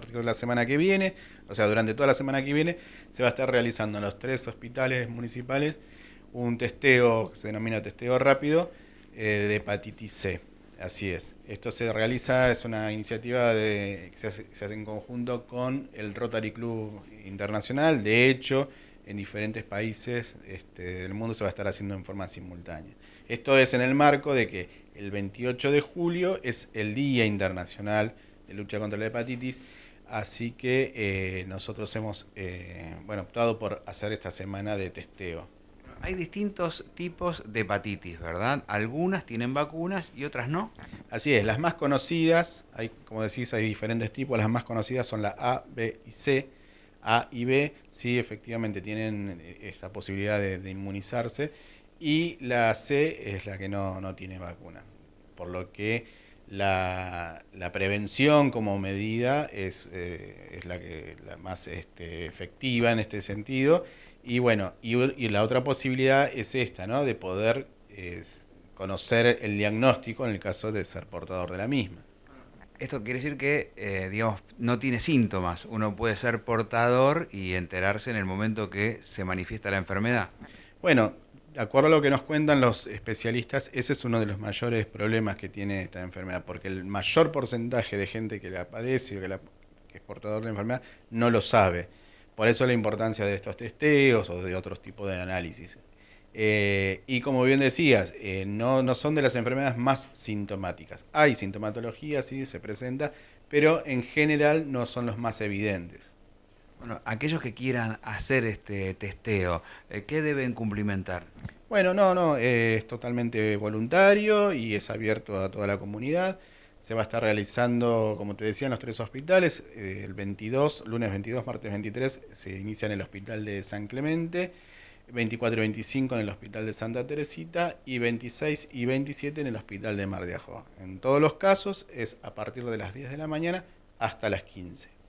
partir de la semana que viene, o sea, durante toda la semana que viene, se va a estar realizando en los tres hospitales municipales un testeo que se denomina testeo rápido eh, de hepatitis C. Así es. Esto se realiza, es una iniciativa que se hace, en conjunto con el Rotary Club Internacional. De hecho, en diferentes países este, del mundo se va a estar haciendo en forma simultánea. Esto es en el marco de que el 28 de julio es el Día Internacional eh, lucha contra la hepatitis. Así que eh, nosotros hemos eh, bueno, optado por hacer esta semana de testeo. Hay distintos tipos de hepatitis, ¿verdad? Algunas tienen vacunas y otras no. Así es, las más conocidas, hay, como decís, hay diferentes tipos, las más conocidas son la A, B y C. A y B sí efectivamente tienen esta posibilidad de, inmunizarse y la C es la que no, no tiene vacuna. Por lo que la, la prevención como medida es, eh, la, que, la más este, efectiva en este sentido. Y bueno, y, la otra posibilidad es esta, ¿no? De poder conocer el diagnóstico en el caso de ser portador de la misma. Esto quiere decir que, eh, digamos, no tiene síntomas. Uno puede ser portador y enterarse en el momento que se manifiesta la enfermedad. Bueno, de acuerdo a lo que nos cuentan los especialistas, ese es uno de los mayores problemas que tiene esta enfermedad, porque el mayor porcentaje de gente que la padece o que, la, es portador de la enfermedad no lo sabe. Por eso la importancia de estos testeos o de otros tipos de análisis. Eh, y como bien decías, eh, no, no son de las enfermedades más sintomáticas. Hay sintomatología, sí, se presenta, pero en general no son los más evidentes. Bueno, aquellos que quieran hacer este testeo, eh, ¿qué deben cumplimentar? Bueno, no, no, eh, es totalmente voluntario y es abierto a toda la comunidad. Se va a estar realizando, como te decía, en los tres hospitales. Eh, el 22, lunes 22, martes 23, se inicia en el Hospital de San Clemente, 24 y 25 en el Hospital de Santa Teresita y 26 y 27 en el Hospital de Mar de Ajo. En todos los casos es a partir de las 10 de la mañana hasta las 15.